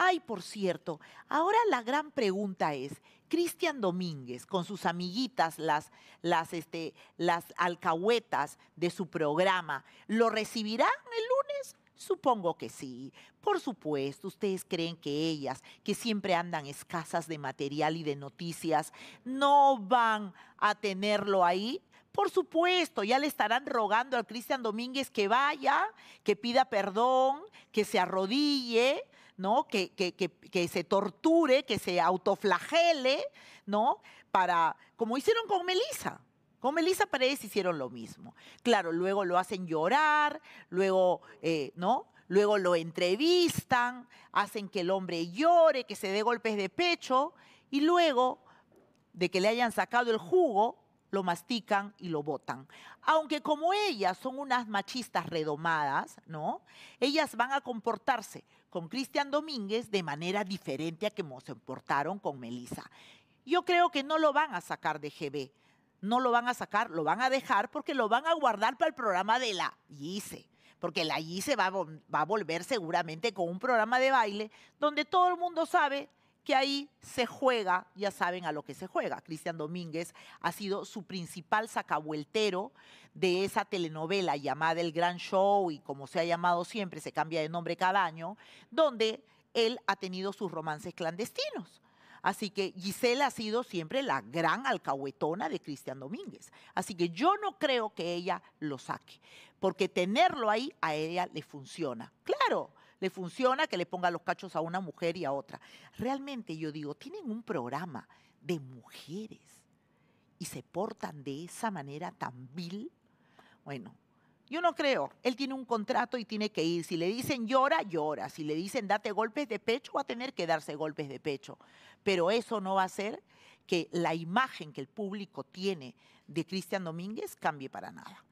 Ay, por cierto, ahora la gran pregunta es, Cristian Domínguez con sus amiguitas, las, las, este, las alcahuetas de su programa, ¿lo recibirán el lunes? Supongo que sí. Por supuesto, ustedes creen que ellas, que siempre andan escasas de material y de noticias, no van a tenerlo ahí. Por supuesto, ya le estarán rogando al Cristian Domínguez que vaya, que pida perdón, que se arrodille, ¿no? Que, se torture, que se autoflagele, ¿no? Para, como hicieron con Melissa. Con Melissa Paredes hicieron lo mismo. Claro, luego lo hacen llorar, luego, eh, ¿no? Luego lo entrevistan, hacen que el hombre llore, que se dé golpes de pecho, y luego de que le hayan sacado el jugo, lo mastican y lo botan. Aunque como ellas son unas machistas redomadas, ¿no? Ellas van a comportarse con Cristian Domínguez de manera diferente a que se comportaron con Melissa. Yo creo que no lo van a sacar de GB. No lo van a sacar, lo van a dejar porque lo van a guardar para el programa de la Gise porque la se va, a volver seguramente con un programa de baile donde todo el mundo sabe que ahí se juega, ya saben a lo que se juega. Cristian Domínguez ha sido su principal sacabueltero de esa telenovela llamada El Gran Show y como se ha llamado siempre, se cambia de nombre cada año, donde él ha tenido sus romances clandestinos. Así que Giselle ha sido siempre la gran alcahuetona de Cristian Domínguez. Así que yo no creo que ella lo saque, porque tenerlo ahí a ella le funciona. Claro, le funciona que le ponga los cachos a una mujer y a otra. Realmente yo digo, tienen un programa de mujeres y se portan de esa manera tan vil. Bueno, yo no creo. Él tiene un contrato y tiene que ir. Si le dicen llora, llora. Si le dicen date golpes de pecho, va a tener que darse golpes de pecho. Pero eso no va a hacer que la imagen que el público tiene de Cristian Domínguez cambie para nada.